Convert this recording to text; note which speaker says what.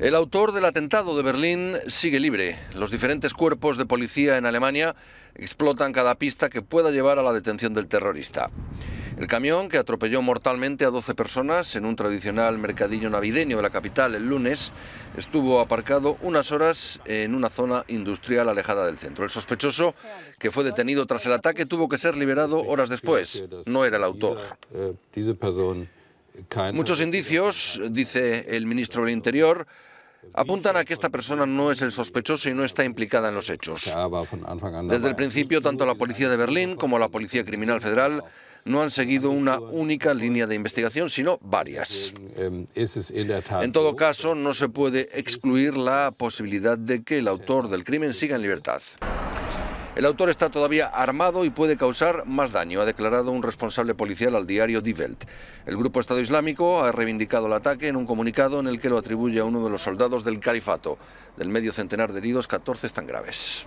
Speaker 1: El autor del atentado de Berlín sigue libre. Los diferentes cuerpos de policía en Alemania explotan cada pista que pueda llevar a la detención del terrorista. El camión que atropelló mortalmente a 12 personas en un tradicional mercadillo navideño de la capital el lunes estuvo aparcado unas horas en una zona industrial alejada del centro. El sospechoso, que fue detenido tras el ataque, tuvo que ser liberado horas después. No era el autor. Eh, Muchos indicios, dice el ministro del Interior, apuntan a que esta persona no es el sospechoso y no está implicada en los hechos. Desde el principio, tanto la Policía de Berlín como la Policía Criminal Federal no han seguido una única línea de investigación, sino varias. Em, en todo caso, no se puede excluir la posibilidad de que el autor del crimen siga en libertad. El autor está todavía armado y puede causar más daño, ha declarado un responsable policial al diario Die Welt. El grupo Estado Islámico ha reivindicado el ataque en un comunicado en el que lo atribuye a uno de los soldados del califato. Del medio centenar de heridos, 14 están graves.